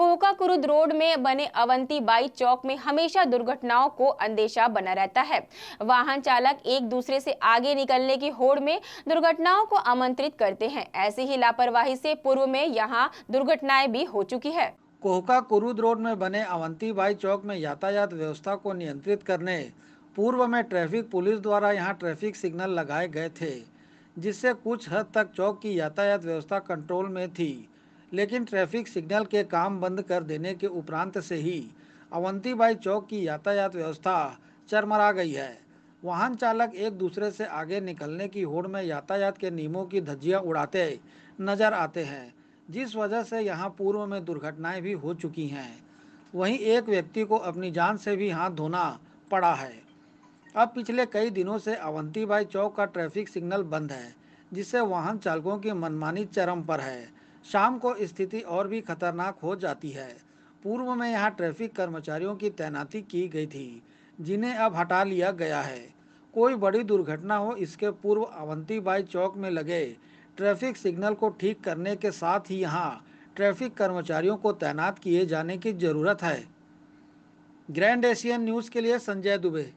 Kohka Kurud road में बने Avanti by चौक में हमेशा दुर्घटनाओं को अंदेशा बना रहता है वाहन चालक एक दूसरे से आगे निकलने की होड़ में दुर्घटनाओं को आमंत्रित करते हैं ऐसी ही लापरवाही से पूर्व में यहाँ दुर्घटनाएं भी हो चुकी है कोहका कुरुद रोड में बने अवंती बाई चौक में यातायात व्यवस्था को नियंत्रित करने पूर्व में ट्रैफिक पुलिस द्वारा यहाँ ट्रैफिक सिग्नल लगाए गए थे जिससे कुछ हद तक चौक की यातायात व्यवस्था कंट्रोल में थी लेकिन ट्रैफिक सिग्नल के काम बंद कर देने के उपरांत से ही अवंतीबाई चौक की यातायात व्यवस्था चरमरा गई है वाहन चालक एक दूसरे से आगे निकलने की होड़ में यातायात के नियमों की धज्जियां उड़ाते नजर आते हैं जिस वजह से यहां पूर्व में दुर्घटनाएं भी हो चुकी हैं वहीं एक व्यक्ति को अपनी जान से भी हाथ धोना पड़ा है अब पिछले कई दिनों से अवंतीबाई चौक का ट्रैफिक सिग्नल बंद है जिससे वाहन चालकों की मनमानी चरम पर है शाम को स्थिति और भी खतरनाक हो जाती है पूर्व में यहाँ ट्रैफिक कर्मचारियों की तैनाती की गई थी जिन्हें अब हटा लिया गया है कोई बड़ी दुर्घटना हो इसके पूर्व अवंतीबाई चौक में लगे ट्रैफिक सिग्नल को ठीक करने के साथ ही यहाँ ट्रैफिक कर्मचारियों को तैनात किए जाने की जरूरत है ग्रैंड एशियन न्यूज़ के लिए संजय दुबे